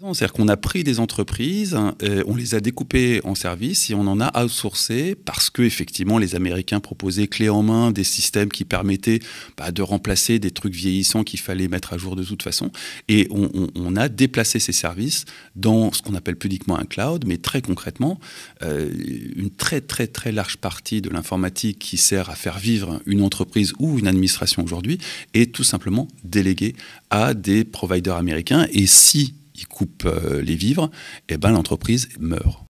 C'est-à-dire qu'on a pris des entreprises, euh, on les a découpées en services et on en a outsourcé parce que effectivement les Américains proposaient clé en main des systèmes qui permettaient bah, de remplacer des trucs vieillissants qu'il fallait mettre à jour de toute façon. Et on, a déplacé ces services dans ce qu'on appelle pudiquement un cloud, mais très concrètement, euh, une très très très large partie de l'informatique qui sert à faire vivre une entreprise ou une administration aujourd'hui est tout simplement déléguée à des providers américains. Et si il coupe euh, les vivres, et eh ben l'entreprise meurt.